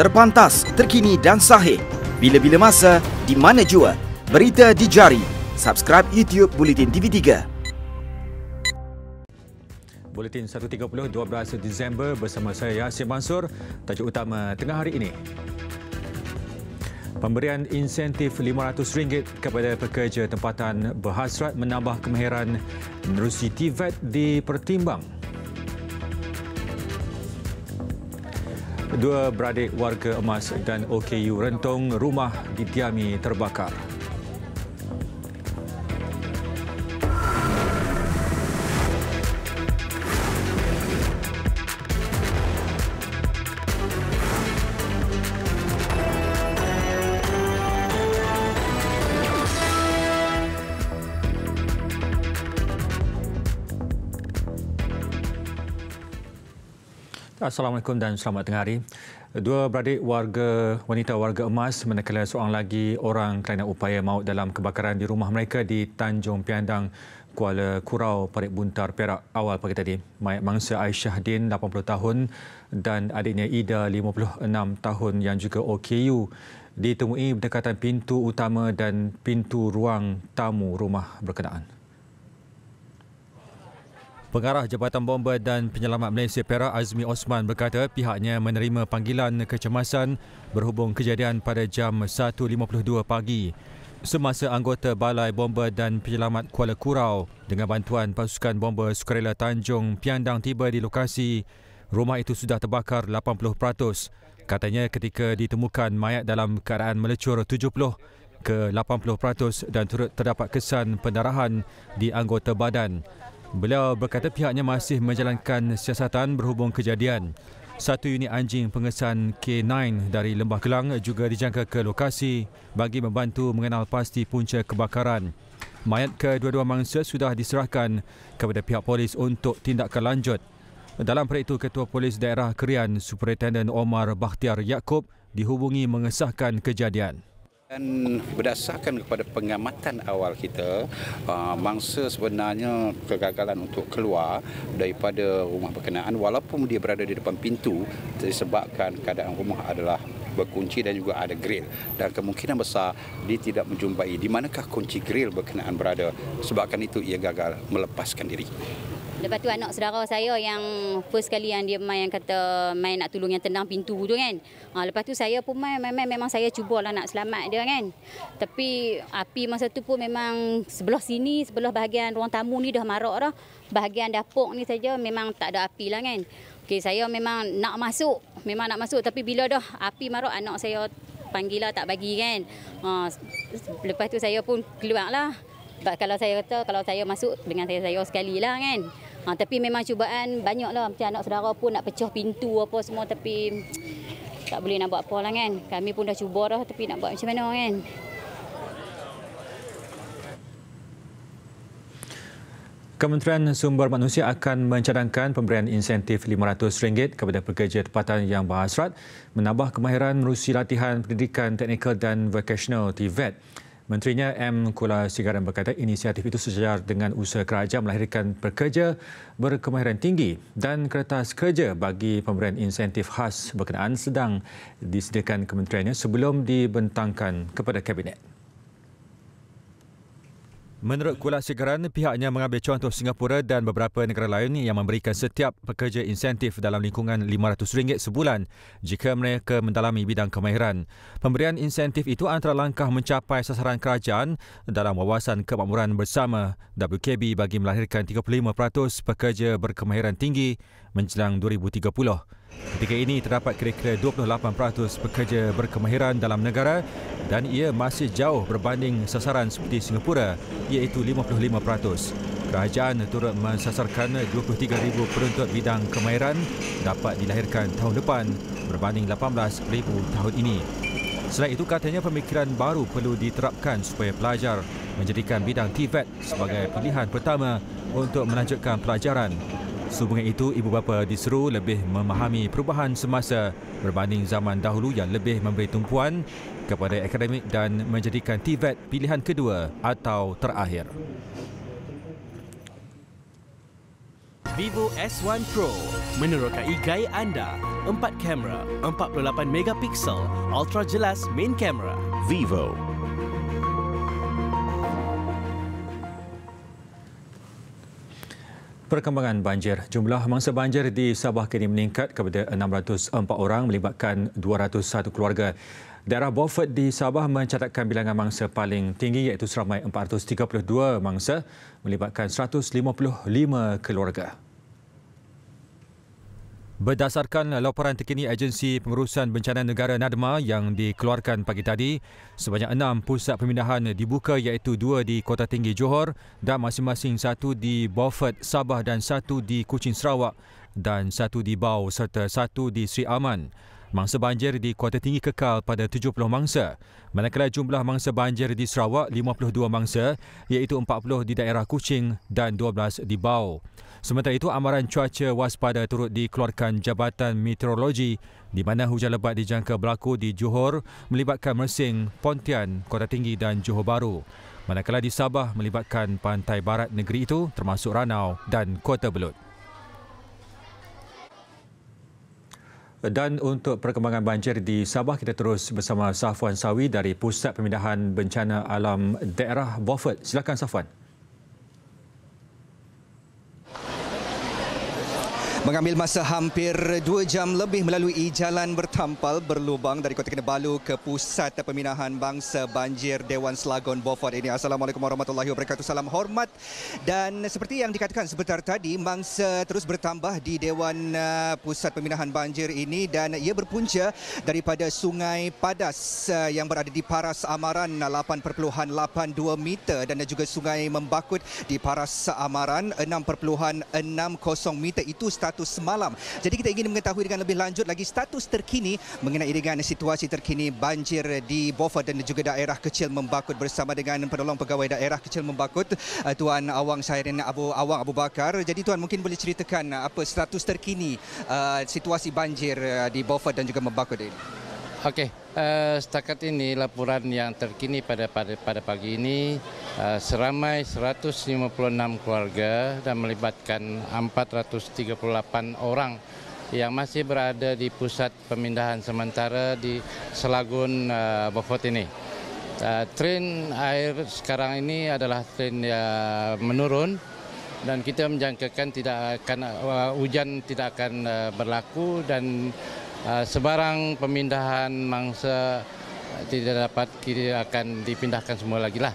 Terpantas, terkini dan sahih. Bila-bila masa, di mana jua. Berita dijari. Subscribe YouTube Bulletin TV3. Bulletin 130, 12 Disember bersama saya Yasir Mansur. Tajuk utama tengah hari ini. Pemberian insentif RM500 kepada pekerja tempatan berhasrat menambah kemahiran menerusi TVET dipertimbang. Dua beradik warga emas dan OKU Rentong rumah didiami terbakar. Assalamualaikum dan selamat tengah hari. Dua beradik warga wanita warga emas manakala seorang lagi orang kerana upaya maut dalam kebakaran di rumah mereka di Tanjung Piandang, Kuala Kurau, Parit Buntar, Perak awal pagi tadi. Mayat mangsa Aisyah Din, 80 tahun dan adiknya Ida, 56 tahun yang juga OKU ditemui berdekatan pintu utama dan pintu ruang tamu rumah berkenaan. Pengarah Jabatan Bomba dan Penyelamat Malaysia Perak Azmi Osman berkata pihaknya menerima panggilan kecemasan berhubung kejadian pada jam 1.52 pagi semasa anggota Balai Bomba dan Penyelamat Kuala Kurau dengan bantuan pasukan bomba sukarela Tanjung Piandang tiba di lokasi, rumah itu sudah terbakar 80%. Katanya ketika ditemukan mayat dalam keadaan melecur 70% ke 80% dan turut terdapat kesan pendarahan di anggota badan. Beliau berkata pihaknya masih menjalankan siasatan berhubung kejadian. Satu unit anjing pengesan K9 dari Lembah Kelang juga dijangka ke lokasi bagi membantu mengenal pasti punca kebakaran. Mayat kedua-dua mangsa sudah diserahkan kepada pihak polis untuk tindakan lanjut. Dalam perit itu, Ketua Polis Daerah Kerian, Superintendent Omar Bakhtiar Yaakob dihubungi mengesahkan kejadian. Dan berdasarkan kepada pengamatan awal kita, ah, mangsa sebenarnya kegagalan untuk keluar daripada rumah berkenaan walaupun dia berada di depan pintu disebabkan keadaan rumah adalah berkunci dan juga ada grill dan kemungkinan besar dia tidak menjumpai di manakah kunci grill berkenaan berada sebabkan itu ia gagal melepaskan diri. Lepas tu anak saudara saya yang first kali yang dia main yang kata main nak tolong yang tendang pintu tu kan. Ha, lepas tu saya pun main, main, main memang saya cubalah nak selamat dia kan. Tapi api masa tu pun memang sebelah sini, sebelah bahagian ruang tamu ni dah marak dah. Bahagian dapur ni saja memang tak ada api lah kan. Okay saya memang nak masuk, memang nak masuk tapi bila dah api marak anak saya panggil lah tak bagi kan. Ha, lepas tu saya pun keluar lah. Sebab kalau saya kata kalau saya masuk dengan saya saya sekali lah kan. Ha, tapi memang cubaan banyak lah. Macam anak saudara pun nak pecah pintu apa semua. Tapi tak boleh nak buat apa lah kan. Kami pun dah cuba dah tapi nak buat macam mana kan. Kementerian Sumber Manusia akan mencadangkan pemberian insentif RM500 kepada pekerja tempatan yang berhasrat menambah kemahiran merusi latihan pendidikan teknikal dan vocational TVET. Di Menterinya M. Kula Sigaran berkata inisiatif itu sejajar dengan usaha kerajaan melahirkan pekerja berkemahiran tinggi dan kertas kerja bagi pemberian insentif khas berkenaan sedang disediakan kementeriannya sebelum dibentangkan kepada Kabinet. Menurut Kuala Segeran, pihaknya mengambil contoh Singapura dan beberapa negara lain yang memberikan setiap pekerja insentif dalam lingkungan RM500 sebulan jika mereka mendalami bidang kemahiran. Pemberian insentif itu antara langkah mencapai sasaran kerajaan dalam wawasan kemakmuran bersama WKB bagi melahirkan 35% pekerja berkemahiran tinggi menjelang 2030. Ketika ini terdapat kira-kira 28% pekerja berkemahiran dalam negara dan ia masih jauh berbanding sasaran seperti Singapura iaitu 55%. Kerajaan turut mensasarkan 23,000 penuntut bidang kemahiran dapat dilahirkan tahun depan berbanding 18,000 tahun ini. Selain itu katanya pemikiran baru perlu diterapkan supaya pelajar menjadikan bidang TVET e sebagai pilihan pertama untuk melanjutkan pelajaran Sehubungan itu, ibu bapa disuruh lebih memahami perubahan semasa berbanding zaman dahulu yang lebih memberi tumpuan kepada akademik dan menjadikan TVET e pilihan kedua atau terakhir. Vivo S1 Pro menerokai gaya anda. Empat kamera, 48 megapiksel, ultra jelas main kamera. Vivo, perkembangan banjir. Jumlah mangsa banjir di Sabah kini meningkat kepada 604 orang melibatkan 201 keluarga. Daerah Beaufort di Sabah mencatatkan bilangan mangsa paling tinggi iaitu seramai 432 mangsa melibatkan 155 keluarga. Berdasarkan laporan terkini Agensi Pengurusan Bencana Negara NADMA yang dikeluarkan pagi tadi, sebanyak enam pusat pemindahan dibuka iaitu dua di Kota Tinggi Johor dan masing-masing satu di Beaufort, Sabah dan satu di Kuching, Sarawak dan satu di Bau serta satu di Sri Aman mangsa banjir di Kota Tinggi kekal pada 70 mangsa, manakala jumlah mangsa banjir di Sarawak 52 mangsa iaitu 40 di daerah Kuching dan 12 di Bau. Sementara itu, amaran cuaca waspada turut dikeluarkan Jabatan Meteorologi di mana hujan lebat dijangka berlaku di Johor melibatkan Mersing, Pontian, Kota Tinggi dan Johor Baru. Manakala di Sabah melibatkan pantai barat negeri itu termasuk Ranau dan Kota Belut. Dan untuk perkembangan banjir di Sabah, kita terus bersama Safwan Sawi dari Pusat Pemindahan Bencana Alam Daerah Beaufort. Silakan Safwan. Mengambil masa hampir 2 jam lebih melalui jalan bertampal berlubang dari Kota Kinabalu ke Pusat pemindahan Bangsa Banjir Dewan Selagon Beaufort ini. Assalamualaikum warahmatullahi wabarakatuh. Salam hormat. Dan seperti yang dikatakan sebentar tadi, mangsa terus bertambah di Dewan uh, Pusat Pemindahan Banjir ini dan ia berpunca daripada Sungai Padas uh, yang berada di Paras Amaran 8.82 meter dan juga Sungai Membakut di Paras Amaran 6.60 meter. Itu status status semalam. Jadi kita ingin mengetahui dengan lebih lanjut lagi status terkini mengenai dengan situasi terkini banjir di Beaufort dan juga daerah kecil Membakut bersama dengan penolong pegawai daerah kecil Membakut eh, Tuan Awang Syairin Abu Awang Abu Bakar. Jadi tuan mungkin boleh ceritakan apa status terkini eh, situasi banjir eh, di Beaufort dan juga Membakut ini. Okey, Uh, setakat ini laporan yang terkini pada pada, pada pagi ini uh, seramai 156 keluarga dan melibatkan 438 orang yang masih berada di pusat pemindahan sementara di Selagun uh, eh, Bofot ini. Uh, tren air sekarang ini adalah tren yang uh, menurun dan kita menjangkakan tidak akan uh, hujan tidak akan uh, berlaku dan Ah, sebarang pemindahan mangsa ah, tidak dapat kita akan dipindahkan semua lagi lah.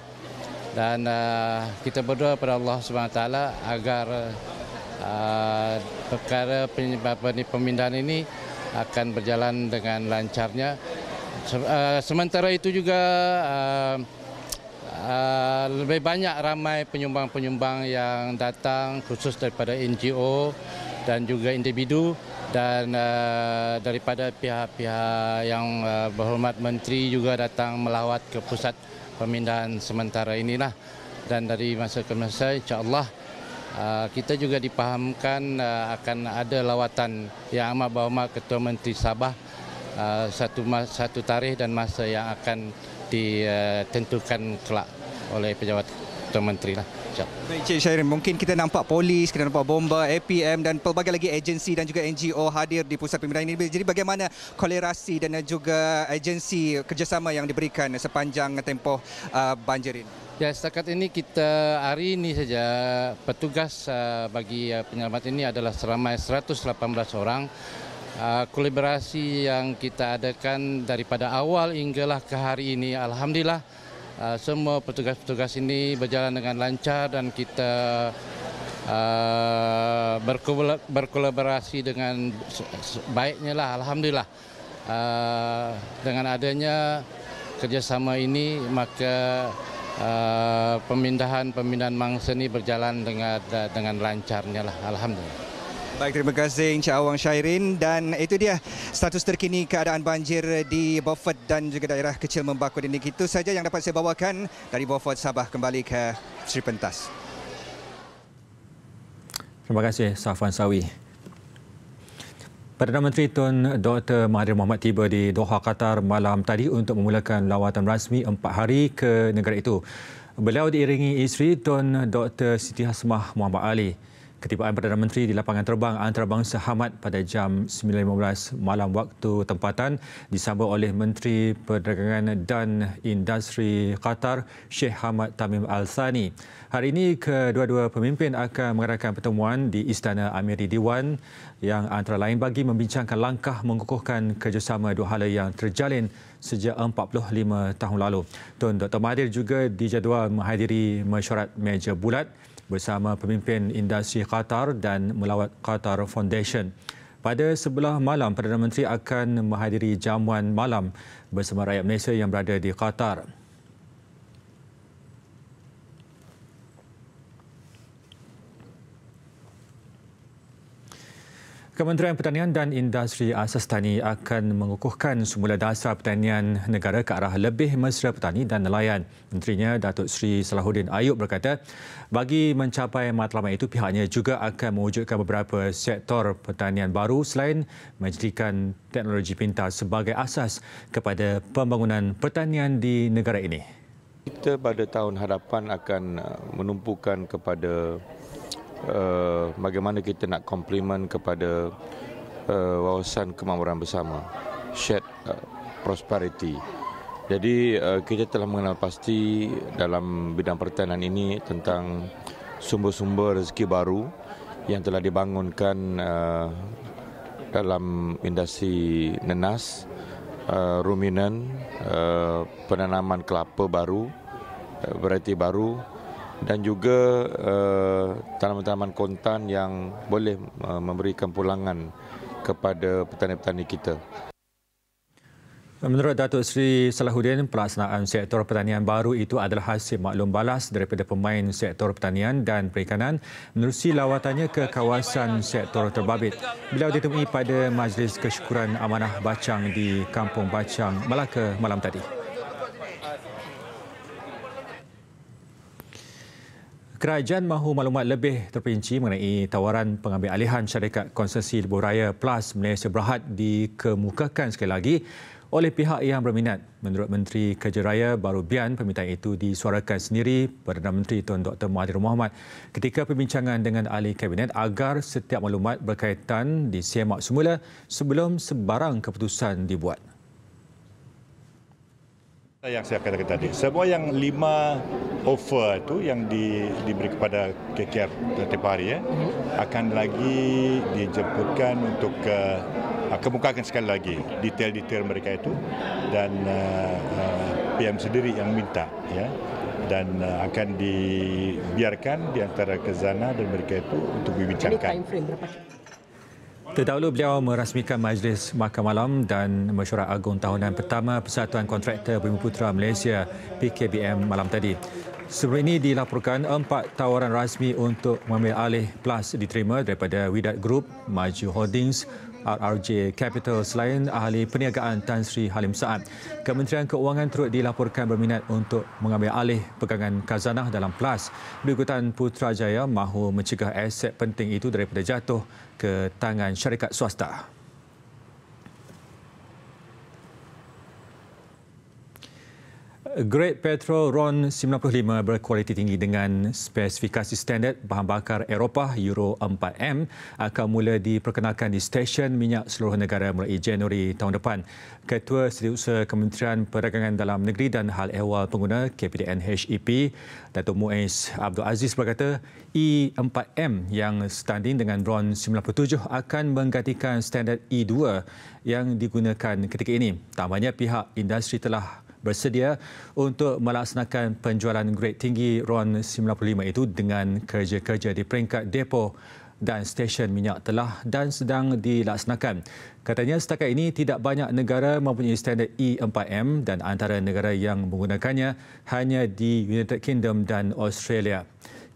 Dan ah, kita berdoa kepada Allah Subhanahu Taala agar uh, perkara penyebaban pemindahan ini akan berjalan dengan lancarnya. Sementara itu juga lebih banyak ramai penyumbang-penyumbang yang datang khusus daripada NGO dan juga individu dan uh, daripada pihak-pihak yang uh, berhormat menteri juga datang melawat ke pusat pemindahan sementara inilah dan dari masa ke masa insyaallah uh, kita juga dipahamkan uh, akan ada lawatan yang amat berhormat ketua menteri Sabah uh, satu satu tarikh dan masa yang akan ditentukan kelak oleh pejabat ketua menteri lah macam. Baik Cik Syairin, mungkin kita nampak polis, kita nampak bomba, APM dan pelbagai lagi agensi dan juga NGO hadir di pusat pemindahan ini. Jadi bagaimana kolerasi dan juga agensi kerjasama yang diberikan sepanjang tempoh uh, banjir ini? Ya, setakat ini kita hari ini saja petugas uh, bagi uh, penyelamat ini adalah seramai 118 orang. Uh, kolaborasi yang kita adakan daripada awal hinggalah ke hari ini, Alhamdulillah, Ah, semua petugas-petugas ini berjalan dengan lancar dan kita ah, berkolaborasi dengan baiknya lah, alhamdulillah ah, dengan adanya kerjasama ini maka pemindahan-pemindahan uh, mangsa ini berjalan dengan dengan lancarnya lah, alhamdulillah. Baik, terima kasih Encik Awang Syairin dan itu dia status terkini keadaan banjir di Beaufort dan juga daerah kecil Membakut ini. Itu saja yang dapat saya bawakan dari Beaufort Sabah kembali ke Sri Pentas. Terima kasih Safwan Sawi. Perdana Menteri Tun Dr. Mahathir Mohamad tiba di Doha, Qatar malam tadi untuk memulakan lawatan rasmi empat hari ke negara itu. Beliau diiringi isteri Tun Dr. Siti Hasmah Muhammad Ali ketibaan Perdana Menteri di lapangan terbang antarabangsa Hamad pada jam 9.15 malam waktu tempatan disambut oleh Menteri Perdagangan dan Industri Qatar Sheikh Hamad Tamim Al Thani. Hari ini kedua-dua pemimpin akan mengadakan pertemuan di Istana Amiri Dewan yang antara lain bagi membincangkan langkah mengukuhkan kerjasama dua hala yang terjalin sejak 45 tahun lalu. Tuan Dr. Mahathir juga dijadual menghadiri mesyuarat meja bulat bersama pemimpin industri Qatar dan melawat Qatar Foundation. Pada sebelah malam, Perdana Menteri akan menghadiri jamuan malam bersama rakyat Malaysia yang berada di Qatar. Kementerian Pertanian dan Industri Asas Tani akan mengukuhkan semula dasar pertanian negara ke arah lebih mesra petani dan nelayan. Menterinya Datuk Seri Salahuddin Ayub berkata, bagi mencapai matlamat itu pihaknya juga akan mewujudkan beberapa sektor pertanian baru selain menjadikan teknologi pintar sebagai asas kepada pembangunan pertanian di negara ini. Kita pada tahun hadapan akan uh, menumpukan kepada Eh, bagaimana kita nak komplimen kepada uh, wawasan kemampuan bersama shared uh, prosperity jadi uh, kita telah mengenal pasti dalam bidang pertanian ini tentang sumber-sumber rezeki baru yang telah dibangunkan uh, dalam industri nenas uh, ruminan uh, penanaman kelapa baru uh, berarti baru dan juga eh, tanaman-tanaman uh, kontan yang boleh uh, memberikan pulangan kepada petani-petani kita. Menurut Datuk Seri Salahuddin, pelaksanaan sektor pertanian baru itu adalah hasil maklum balas daripada pemain sektor pertanian dan perikanan menerusi lawatannya ke kawasan sektor terbabit. Beliau ditemui pada Majlis Kesyukuran Amanah Bacang di Kampung Bacang, Melaka malam tadi. Kerajaan mahu maklumat lebih terperinci mengenai tawaran pengambil alihan syarikat konsesi Lebuh Raya Plus Malaysia Berhad dikemukakan sekali lagi oleh pihak yang berminat. Menurut Menteri Kerja Raya Baru Bian, permintaan itu disuarakan sendiri Perdana Menteri Tuan Dr. Mahathir Mohamad ketika perbincangan dengan ahli kabinet agar setiap maklumat berkaitan disemak semula sebelum sebarang keputusan dibuat. Yang saya katakan tadi, semua yang lima offer itu yang di, diberi kepada KKR tiap hari ya, mhm. akan lagi dijemputkan untuk uh, kemukakan sekali lagi detail-detail mereka itu dan uh, ah, ah, PM sendiri yang minta ya dan uh, akan dibiarkan di antara Kezana dan mereka itu untuk dibincangkan. Terdahulu beliau merasmikan Majlis Makan Malam dan Mesyuarat Agung Tahunan Pertama Persatuan Kontraktor Bumi Putera Malaysia PKBM malam tadi. Sebelum ini dilaporkan empat tawaran rasmi untuk mengambil alih PLUS diterima daripada Widat Group, Maju Holdings, RRJ Capital selain ahli perniagaan Tan Sri Halim Saad. Kementerian Keuangan turut dilaporkan berminat untuk mengambil alih pegangan kazanah dalam PLAS. Berikutan Putrajaya mahu mencegah aset penting itu daripada jatuh ke tangan syarikat swasta. Great Petrol RON 95 berkualiti tinggi dengan spesifikasi standard bahan bakar Eropah Euro 4M akan mula diperkenalkan di stesen minyak seluruh negara mulai Januari tahun depan. Ketua Setiausaha Kementerian Perdagangan Dalam Negeri dan Hal Ehwal Pengguna KPDN HEP Datuk Muiz Abdul Aziz berkata E4M yang standing dengan RON 97 akan menggantikan standard E2 yang digunakan ketika ini. Tambahnya pihak industri telah bersedia untuk melaksanakan penjualan grade tinggi RON95 itu dengan kerja-kerja di peringkat depo dan stesen minyak telah dan sedang dilaksanakan. Katanya setakat ini tidak banyak negara mempunyai standar E4M dan antara negara yang menggunakannya hanya di United Kingdom dan Australia.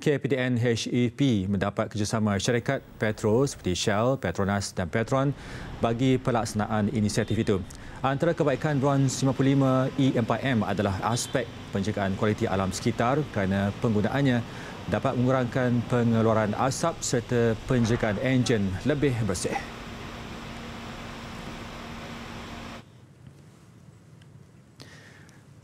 KPDN HEP mendapat kerjasama syarikat Petro seperti Shell, Petronas dan Petron bagi pelaksanaan inisiatif itu. Antara kebaikan Ron 55 E4M adalah aspek penjagaan kualiti alam sekitar kerana penggunaannya dapat mengurangkan pengeluaran asap serta penjagaan enjin lebih bersih.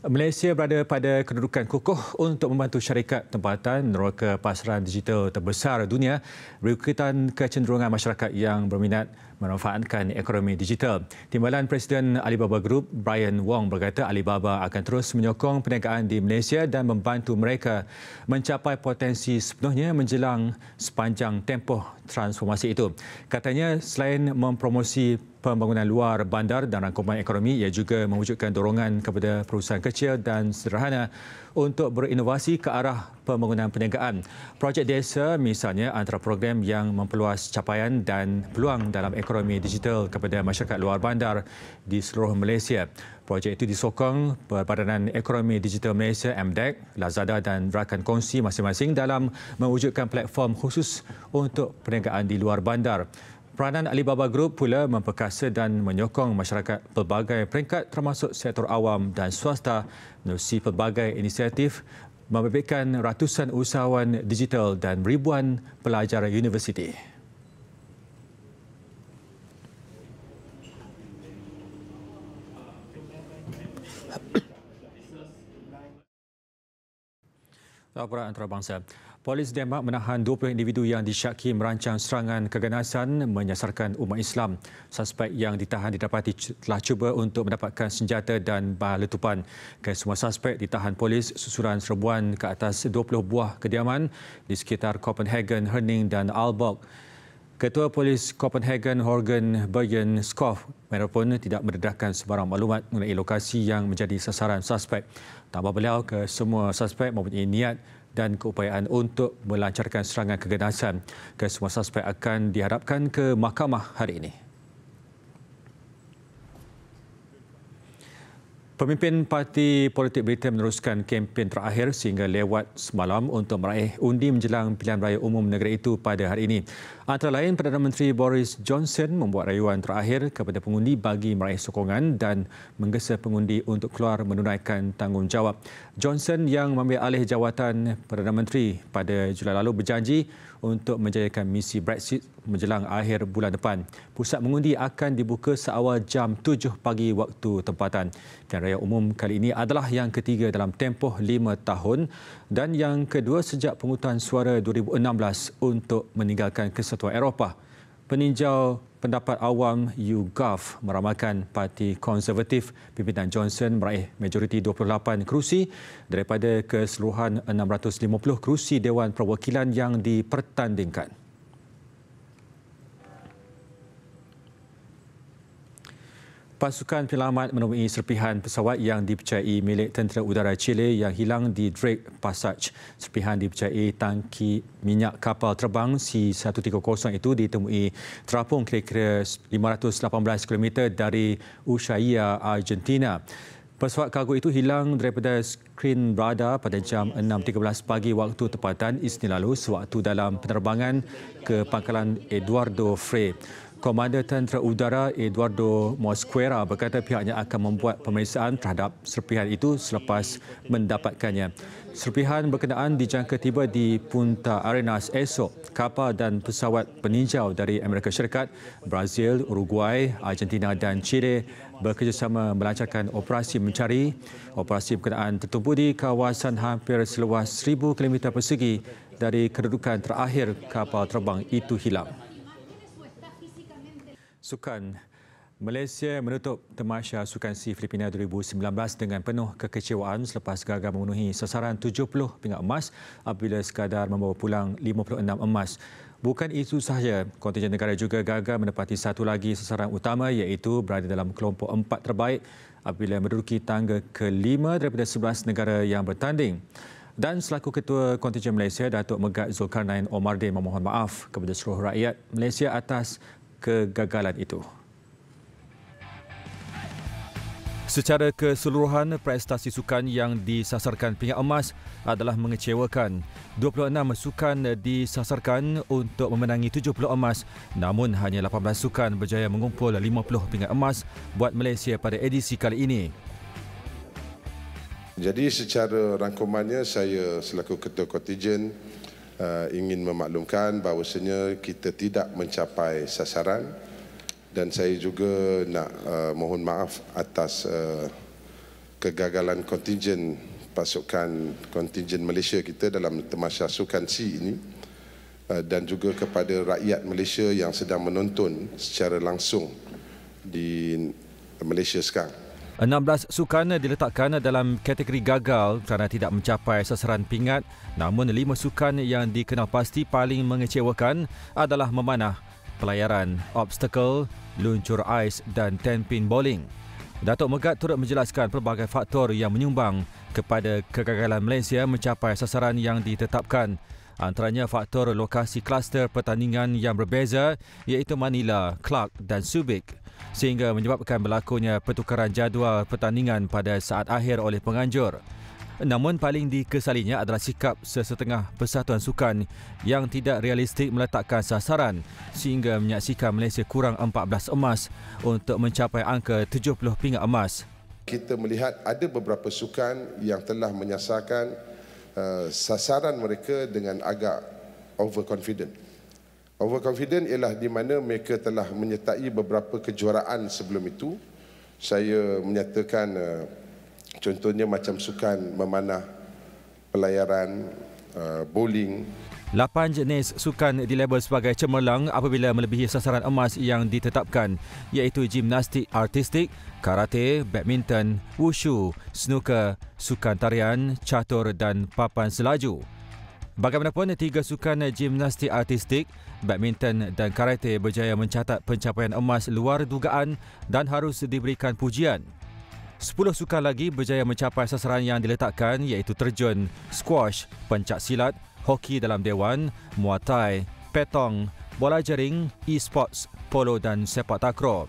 Malaysia berada pada kedudukan kukuh untuk membantu syarikat tempatan neraka pasaran digital terbesar dunia berikutan kecenderungan masyarakat yang berminat memanfaatkan ekonomi digital. Timbalan Presiden Alibaba Group, Brian Wong berkata Alibaba akan terus menyokong perniagaan di Malaysia dan membantu mereka mencapai potensi sepenuhnya menjelang sepanjang tempoh transformasi itu. Katanya selain mempromosi pembangunan luar bandar dan rangkuman ekonomi ia juga mewujudkan dorongan kepada perusahaan kecil dan sederhana untuk berinovasi ke arah pembangunan perniagaan. Projek desa misalnya antara program yang memperluas capaian dan peluang dalam ekonomi digital kepada masyarakat luar bandar di seluruh Malaysia. Projek itu disokong Perbadanan Ekonomi Digital Malaysia MDEC, Lazada dan Rakan Kongsi masing-masing dalam mewujudkan platform khusus untuk perniagaan di luar bandar. Peranan Alibaba Group pula memperkasa dan menyokong masyarakat pelbagai peringkat termasuk sektor awam dan swasta melalui pelbagai inisiatif membebitkan ratusan usahawan digital dan ribuan pelajar universiti. Laporan antarabangsa. Polis Denmark menahan 20 individu yang disyaki merancang serangan keganasan menyasarkan umat Islam. Suspek yang ditahan didapati telah cuba untuk mendapatkan senjata dan bahan letupan. Kesemua suspek ditahan polis susuran serbuan ke atas 20 buah kediaman di sekitar Copenhagen, Herning dan Aalborg. Ketua Polis Copenhagen, Horgan Bergen Skoff, walaupun tidak mendedahkan sebarang maklumat mengenai lokasi yang menjadi sasaran suspek. Tambah beliau, kesemua suspek mempunyai niat dan keupayaan untuk melancarkan serangan keganasan. semua suspek akan diharapkan ke mahkamah hari ini. Pemimpin Parti Politik Britain meneruskan kempen terakhir sehingga lewat semalam untuk meraih undi menjelang pilihan raya umum negara itu pada hari ini. Antara lain, Perdana Menteri Boris Johnson membuat rayuan terakhir kepada pengundi bagi meraih sokongan dan menggesa pengundi untuk keluar menunaikan tanggungjawab. Johnson yang mengambil alih jawatan Perdana Menteri pada Julai lalu berjanji untuk menjayakan misi Brexit menjelang akhir bulan depan. Pusat mengundi akan dibuka seawal jam 7 pagi waktu tempatan. Pilihan raya umum kali ini adalah yang ketiga dalam tempoh 5 tahun dan yang kedua sejak pengutuan suara 2016 untuk meninggalkan kesatuan Eropah. Peninjau pendapat awam YouGov meramalkan parti konservatif pimpinan Johnson meraih majoriti 28 kerusi daripada keseluruhan 650 kerusi Dewan Perwakilan yang dipertandingkan. Pasukan penyelamat menemui serpihan pesawat yang dipercayai milik tentera udara Chile yang hilang di Drake Passage. Serpihan dipercayai tangki minyak kapal terbang C-130 itu ditemui terapung kira-kira 518 km dari Ushuaia, Argentina. Pesawat kargo itu hilang daripada skrin radar pada jam 6.13 pagi waktu tempatan Isnin lalu sewaktu dalam penerbangan ke pangkalan Eduardo Frey. Komander Tentera Udara Eduardo Mosquera berkata pihaknya akan membuat pemeriksaan terhadap serpihan itu selepas mendapatkannya. Serpihan berkenaan dijangka tiba di Punta Arenas esok. Kapal dan pesawat peninjau dari Amerika Syarikat, Brazil, Uruguay, Argentina dan Chile bekerjasama melancarkan operasi mencari. Operasi berkenaan tertumpu di kawasan hampir seluas 1,000 km persegi dari kedudukan terakhir kapal terbang itu hilang sukan Malaysia menutup temasya sukan SEA Filipina 2019 dengan penuh kekecewaan selepas gagal memenuhi sasaran 70 pingat emas apabila sekadar membawa pulang 56 emas. Bukan itu sahaja, kontingen negara juga gagal menepati satu lagi sasaran utama iaitu berada dalam kelompok empat terbaik apabila menduduki tangga kelima daripada 11 negara yang bertanding. Dan selaku Ketua Kontingen Malaysia, Datuk Megat Zulkarnain Omar, Omardin memohon maaf kepada seluruh rakyat Malaysia atas kegagalan itu. Secara keseluruhan, prestasi sukan yang disasarkan pingat emas adalah mengecewakan. 26 sukan disasarkan untuk memenangi 70 emas namun hanya 18 sukan berjaya mengumpul 50 pingat emas buat Malaysia pada edisi kali ini. Jadi secara rangkumannya, saya selaku Ketua Kontijen uh, ingin memaklumkan bahawasanya kita tidak mencapai sasaran dan saya juga nak uh, mohon maaf atas uh, kegagalan kontingen pasukan kontingen Malaysia kita dalam termasuk pasukan C ini uh, dan juga kepada rakyat Malaysia yang sedang menonton secara langsung di Malaysia sekarang. 16 sukan diletakkan dalam kategori gagal kerana tidak mencapai sasaran pingat namun 5 sukan yang dikenal pasti paling mengecewakan adalah memanah, pelayaran, obstacle, luncur ais dan tenpin bowling. Datuk Megat turut menjelaskan pelbagai faktor yang menyumbang kepada kegagalan Malaysia mencapai sasaran yang ditetapkan antaranya faktor lokasi kluster pertandingan yang berbeza iaitu Manila, Clark dan Subic sehingga menyebabkan berlakunya pertukaran jadual pertandingan pada saat akhir oleh penganjur. Namun paling dikesalinya adalah sikap sesetengah persatuan sukan yang tidak realistik meletakkan sasaran sehingga menyaksikan Malaysia kurang 14 emas untuk mencapai angka 70 pingat emas. Kita melihat ada beberapa sukan yang telah menyasarkan uh, sasaran mereka dengan agak overconfident. Overconfident ialah di mana mereka telah menyertai beberapa kejuaraan sebelum itu. Saya menyatakan eh, contohnya macam sukan memanah, pelayaran, eh, bowling. Lapan jenis sukan dilabel sebagai cemerlang apabila melebihi sasaran emas yang ditetapkan iaitu gimnastik artistik, karate, badminton, wushu, snooker, sukan tarian, catur dan papan selaju. Bagaimanapun, tiga sukan gimnastik artistik, badminton dan karate berjaya mencatat pencapaian emas luar dugaan dan harus diberikan pujian. Sepuluh sukan lagi berjaya mencapai sasaran yang diletakkan iaitu terjun, squash, pencak silat, hoki dalam dewan, muatai, petong, bola jaring, e-sports, polo dan sepak takraw.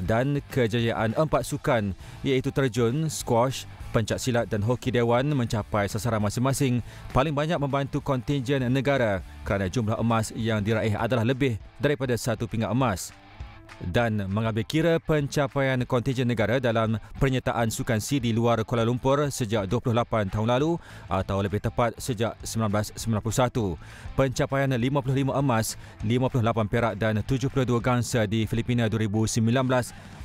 Dan kejayaan empat sukan iaitu terjun, squash, pencak silat dan hoki dewan mencapai sasaran masing-masing paling banyak membantu kontingen negara kerana jumlah emas yang diraih adalah lebih daripada satu pingat emas dan mengambil kira pencapaian kontijen negara dalam pernyataan sukan C di luar Kuala Lumpur sejak 28 tahun lalu atau lebih tepat sejak 1991. Pencapaian 55 emas, 58 perak dan 72 gangsa di Filipina 2019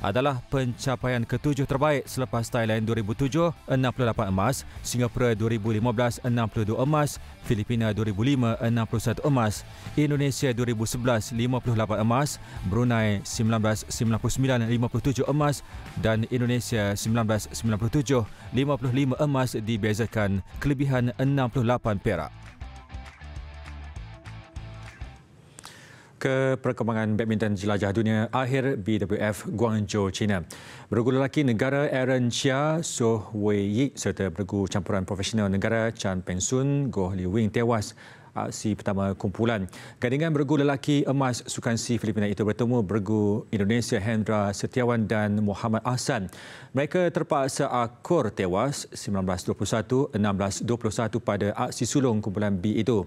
adalah pencapaian ketujuh terbaik selepas Thailand 2007, 68 emas, Singapura 2015, 62 emas, Filipina 2005, 61 emas, Indonesia 2011, 58 emas, Brunei 1999 57 emas dan Indonesia 1997 55 emas dibezakan kelebihan 68 perak. ke perkembangan badminton jelajah dunia akhir BWF Guangzhou, China. Bergu lelaki negara Aaron Chia, So Wei Yi serta bergu campuran profesional negara Chan Peng Sun, Goh Li Wing tewas aksi pertama kumpulan. Gandingan bergu lelaki emas sukan si Filipina itu bertemu bergu Indonesia Hendra Setiawan dan Muhammad Ahsan. Mereka terpaksa akur tewas 1921-1621 pada aksi sulung kumpulan B itu.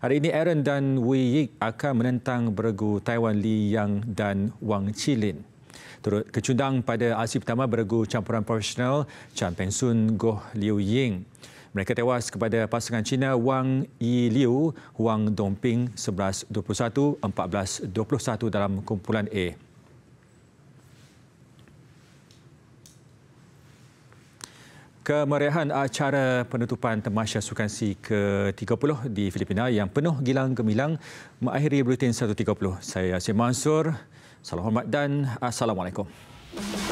Hari ini Aaron dan Wei Yik akan menentang bergu Taiwan Li Yang dan Wang Chilin. Turut kecundang pada aksi pertama bergu campuran profesional Chan Peng Sun, Goh Liu Ying. Mereka tewas kepada pasangan China Wang Yi Liu, Wang Dongping 11-21, 14-21 dalam kumpulan A. Kemeriahan acara penutupan Temasya Sukan Si ke-30 di Filipina yang penuh gilang gemilang mengakhiri Bulletin 130. Saya Yasin Mansur, salam hormat dan Assalamualaikum. Thank you.